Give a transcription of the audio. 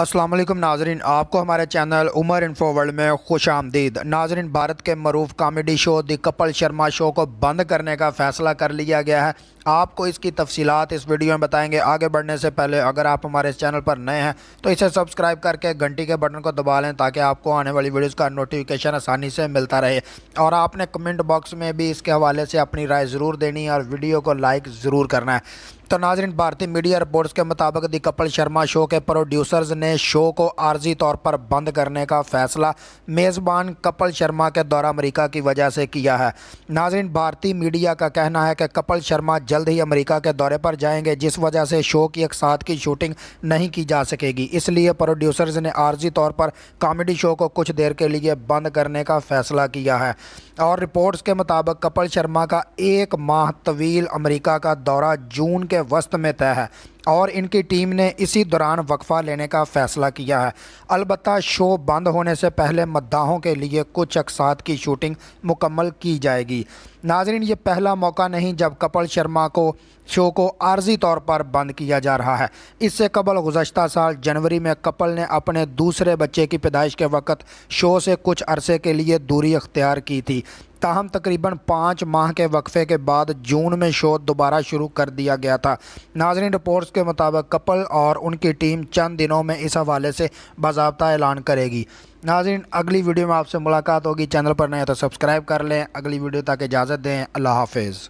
असलम नाजरन आपको हमारे channel Umar info world में खुश आमदीद नाजरन भारत के मरूफ comedy show the Kapil Sharma show को बंद करने का फ़ैसला कर लिया गया है आपको इसकी तफसीत इस वीडियो में बताएंगे आगे बढ़ने से पहले अगर आप हमारे चैनल पर नए हैं तो इसे सब्सक्राइब करके घंटी के बटन को दबा लें ताकि आपको आने वाली वीडियोज़ का नोटिफिकेशन आसानी से मिलता रहे और आपने कमेंट बॉक्स में भी इसके हवाले से अपनी राय ज़रूर देनी है और वीडियो को लाइक ज़रूर करना है तो नाजरन भारतीय मीडिया रिपोर्ट्स के मुताबिक दी कपिल शर्मा शो के प्रोड्यूसर्स ने शो को आर्जी तौर पर बंद करने का फैसला मेज़बान कपिल शर्मा के दौरा अमरीका की वजह से किया है नाजरन भारतीय मीडिया का कहना है कि कपिल शर्मा जल्द ही अमरीका के दौरे पर जाएंगे जिस वजह से शो की एक साथ की शूटिंग नहीं की जा सकेगी इसलिए प्रोड्यूसर्स ने आर्जी तौर पर कॉमेडी शो को कुछ देर के लिए बंद करने का फैसला किया है और रिपोर्ट्स के मुताबिक कपिल शर्मा का एक माह तवील अमरीका का दौरा जून के voz também tá और इनकी टीम ने इसी दौरान वक्फ़ा लेने का फ़ैसला किया है अलबत् शो बंद होने से पहले मद्दाहों के लिए कुछ अकसात की शूटिंग मुकम्मल की जाएगी नाजरीन ये पहला मौका नहीं जब कपिल शर्मा को शो को आर्जी तौर पर बंद किया जा रहा है इससे कबल गुजशत साल जनवरी में कपल ने अपने दूसरे बच्चे की पैदाइश के वक्त शो से कुछ अरसे के लिए दूरी अख्तियार की थी ताहम तकरीबन पाँच माह के वक्फे के बाद जून में शो दोबारा शुरू कर दिया गया था नाजरीन रिपोर्ट उसके मुताबिक कपल और उनकी टीम चंद दिनों में इस हवाले से बाबा ऐलान करेगी नाजिन अगली वीडियो में आपसे मुलाकात होगी चैनल पर नए तो सब्सक्राइब कर लें अगली वीडियो तक इजाज़त दें अल्लाह हाफिज़